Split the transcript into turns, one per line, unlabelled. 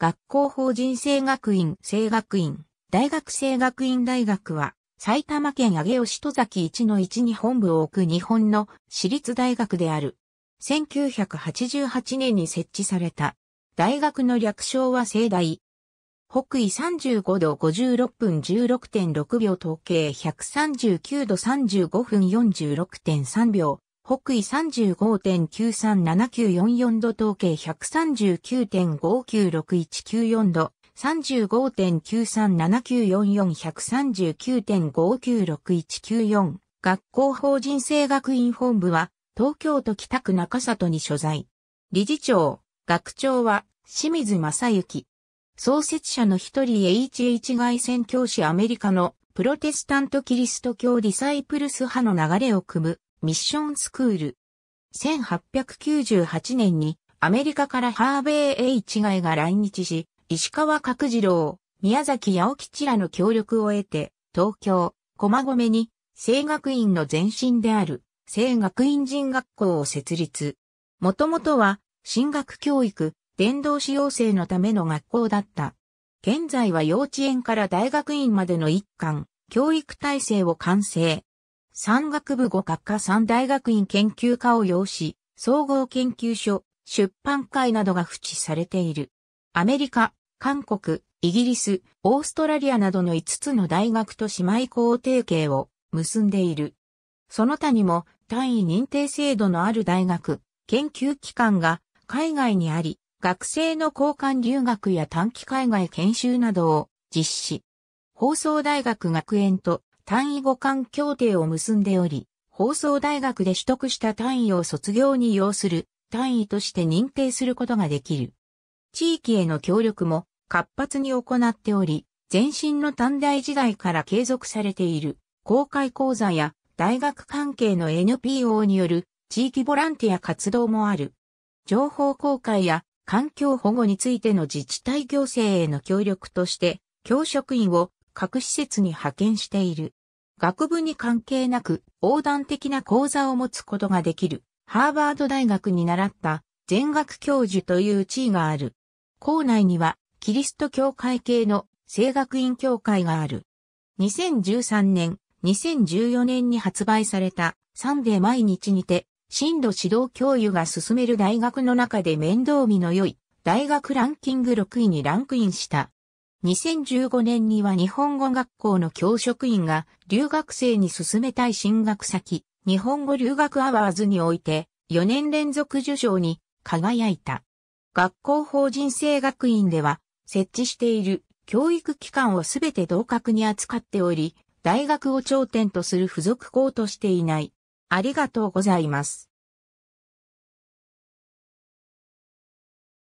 学校法人生学院、生学院、大学生学院大学は、埼玉県上尾市戸崎一の一に本部を置く日本の私立大学である。1988年に設置された。大学の略称は盛大。北緯35度56分16.6秒統計139度35分46.3秒北緯35.937944度統計139.5961914度、3 5 9 3 7 9 4 4 1 3 9 5 9 6 1 9 4学校法人生学院本部は東京都北区中里に所在。理事長、学長は清水正幸。創設者の一人 H.H. 外宣教師アメリカのプロテスタントキリスト教リサイプルス派の流れを組むミッションスクール。1898年にアメリカからハーベイ・エイチガイが来日し、石川角次郎、宮崎八吉らの協力を得て、東京、駒込に、生学院の前身である、生学院人学校を設立。もともとは、進学教育、伝道師養成のための学校だった。現在は幼稚園から大学院までの一貫、教育体制を完成、山岳部語学科三大学院研究科を要し、総合研究所、出版会などが付置されている。アメリカ、韓国、イギリス、オーストラリアなどの5つの大学と姉妹校提携を結んでいる。その他にも単位認定制度のある大学、研究機関が海外にあり、学生の交換留学や短期海外研修などを実施。放送大学学園と単位互換協定を結んでおり、放送大学で取得した単位を卒業に要する単位として認定することができる。地域への協力も活発に行っており、前身の短大時代から継続されている公開講座や大学関係の NPO による地域ボランティア活動もある。情報公開や環境保護についての自治体行政への協力として教職員を各施設に派遣している。学部に関係なく横断的な講座を持つことができる、ハーバード大学に習った全学教授という地位がある。校内には、キリスト教会系の聖学院教会がある。2013年、2014年に発売されたサンデー毎日にて、進路指導教諭が進める大学の中で面倒見の良い大学ランキング6位にランクインした。2015年には日本語学校の教職員が留学生に進めたい進学先、日本語留学アワーズにおいて4年連続受賞に輝いた。学校法人生学院では設置している教育機関をすべて同格に扱っており、大学を頂点とする付属校としていない。ありがとうございます。